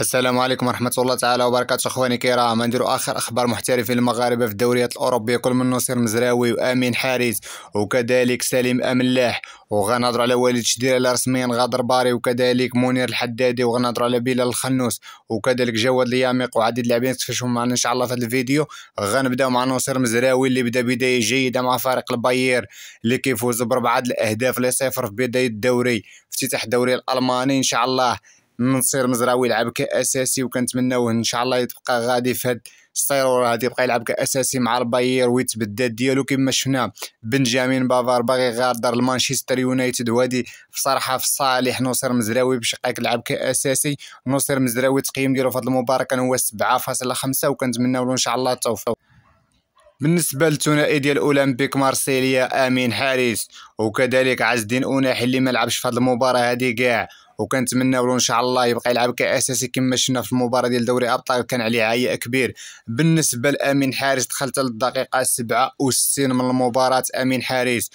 السلام عليكم ورحمة الله تعالى وبركاته اخواني الكرام نديرو اخر اخبار محترفين المغاربة في الدوريات الاوروبية كل من نصير مزراوي وامين حارث وكذلك سليم املاح وغنهضر على وليد شديرة رسميا غادر باري وكذلك منير الحدادي وغنهضر على بلال الخنوس وكذلك جواد اليامق وعديد اللاعبين تكتشفهم معنا ان شاء الله في هذا الفيديو غنبداو مع نصير مزراوي اللي بدا بداية جيدة مع فريق الباير اللي كيفوز بربعة الاهداف لصفر في بداية الدوري افتتاح الدوري الالماني ان شاء الله منصير مزراوي يلعب كاساسي وكنتمناوه ان شاء الله يتبقى غادي في هاد السيرور غادي يبقى يلعب كاساسي مع الباير ويتبدل ديالو كما شفنا بنجامين بافار باغي غادر لمانشستر يونايتد وهادي بصراحه في صالح نصر مزراوي باش يبقى يلعب كاساسي نصر مزراوي التقييم ديالو في هاد المباراه كان هو 7.5 وكنتمناو له ان شاء الله التوفيق بالنسبه للثنائي ديال اولمبيك مارسيليا امين حارس وكذلك عز الدين اوناحي اللي ما لعبش في هذه المباراه هذه كاع وكنتمناو له ان شاء الله يبقى يلعب كاساسي كما شفنا في المباراه ديال دوري ابطال كان عليه عياء كبير بالنسبه لامين حارس دخلت للدقيقه 67 من المباراه امين حارس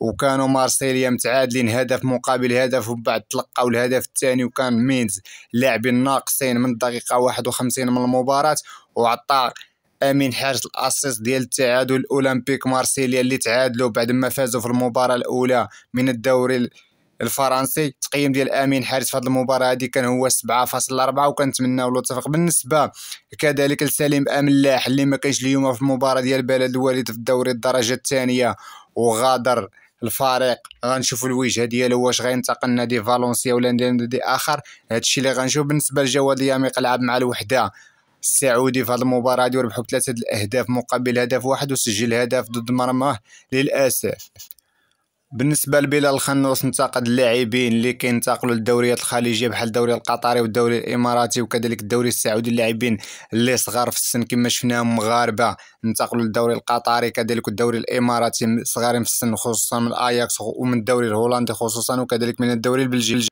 وكانوا مارسيليا متعادلين هدف مقابل هدف وبعد تلقاو الهدف الثاني وكان مينز لاعبين ناقصين من الدقيقه 51 من المباراه وعطى امين حارس الأسيست ديال التعادل الاولمبيك مارسيليا اللي تعادلوا بعد ما فازوا في المباراه الاولى من الدوري الفرنسي التقييم ديال امين حارس في هذه المباراه هذه كان هو 7.4 وكنتمناو له التوفيق بالنسبه كذلك لسليم املاح اللي ما كانش اليوم في المباراه ديال بلد الوليد في الدوري الدرجه الثانيه وغادر الفريق غنشوفوا الوجهه ديالو واش غينتقل نادي فالونسيا ولا نادي اخر هادشي اللي غنشوف بالنسبه لجواد اليميق لعب مع الوحده السعودي في هذه المباراة وربحوا ثلاثة الأهداف مقابل هدف واحد وسجل هدف ضد مرماه للأسف بالنسبه لبلال الخنوس انتقد اللاعبين اللي كينتقلوا للدوريات الخليجيه بحال الدوري القطري والدوري الاماراتي وكذلك الدوري السعودي اللاعبين اللي صغار في السن كما شفناهم مغاربه انتقلوا للدوري القطري كذلك الدوري الاماراتي صغارين في السن خصوصا من اياكس ومن الدوري الهولندي خصوصا وكذلك من الدوري البلجيكي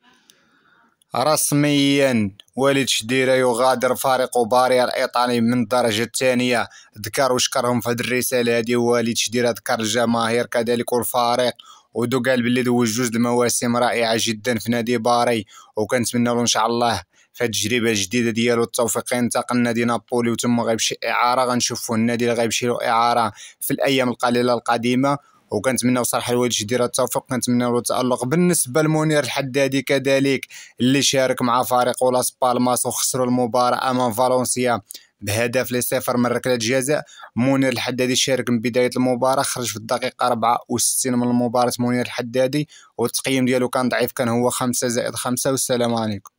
رسميا والد شديرة يغادر فريق باريا الإيطالي من الدرجة الثانية ذكر وشكرهم في هذه الرسالة هذه والد شديرة ذكر الجماهير كذلك والفريق ودو قال باللي دوز جوج المواسم رائعه جدا في نادي باري وكنتمنى له ان شاء الله في التجربه الجديده ديالو التوفيق ينتقل لنادي نابولي وتم غيمشي اعاره غنشوفوا النادي اللي غيمشي له اعاره في الايام القليله القادمه وكنتمنى صراحه الوالد يدير التوفيق كنتمنى له التالق بالنسبه لمنير الحدادي كذلك اللي شارك مع فريق ولاس بالماس وخسروا المباراه امام فالونسيا بهدف لصفر من ركله جزاء منير الحدادي شارك من بدايه المباراه خرج في الدقيقه 64 من المباراه منير الحدادي والتقييم ديالو كان ضعيف كان هو 5 زائد 5 والسلام عليكم